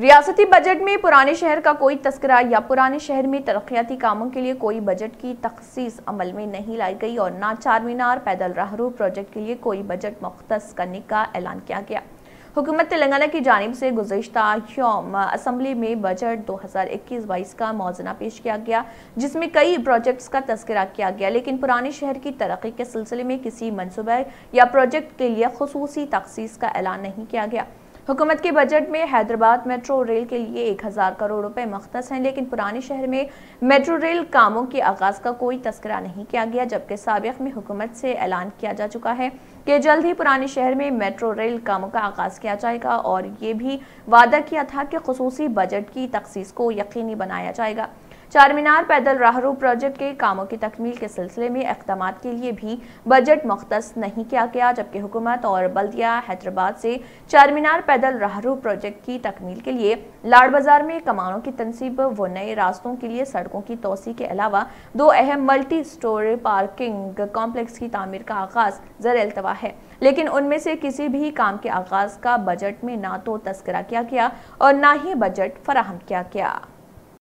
रियासती बजट में पुराने शहर का कोई तस्करा या पुराने शहर में तरक्याती कामों के लिए कोई बजट की तखसीस अमल में नहीं लाई गई और ना चार मीनार पैदल राहरू प्रोजेक्ट के लिए कोई बजट मुख्त करने का ऐलान किया गया हुकूमत तेलंगाना की जानब से गुजशत योम असम्बली में बजट 2021-22 का मौजना पेश किया गया जिसमें कई प्रोजेक्ट्स का तस्करा किया गया लेकिन पुराने शहर की तरक्की के सिलसिले में किसी मनसूबे या प्रोजेक्ट के लिए खसूसी तखसीस का ऐलान नहीं किया गया हुकूमत के बजट में हैदराबाद मेट्रो रेल के लिए एक हज़ार करोड़ रुपए मख्तस हैं लेकिन पुराने शहर में मेट्रो रेल कामों के आगाज़ का कोई तस्करा नहीं किया गया जबकि सबक में हुकूमत से ऐलान किया जा चुका है कि जल्द ही पुराने शहर में मेट्रो रेल कामों का आगाज़ किया जाएगा और ये भी वादा किया था कि खसूसी बजट की तखसीस को यकीनी बनाया जाएगा चार मीनार पैदल राहरू प्रोजेक्ट के कामों की तकमील के सिलसिले में इकदाम के लिए भी बजट मुख्त नहीं किया गया जबकि हुकूमत और बल्दिया हैदराबाद से चार मीनार पैदल राहरू प्रोजेक्ट की तकमील के लिए लाड़ बाजार में कमानों की तनसीब व नए रास्तों के लिए सड़कों की तोसी के अलावा दो अहम मल्टी स्टोरी पार्किंग कॉम्प्लेक्स की तमीर का आगाज जर अल्तवा है लेकिन उनमें से किसी भी काम के आगाज का बजट में ना तो तस्करा किया गया और ना ही बजट फराहम किया गया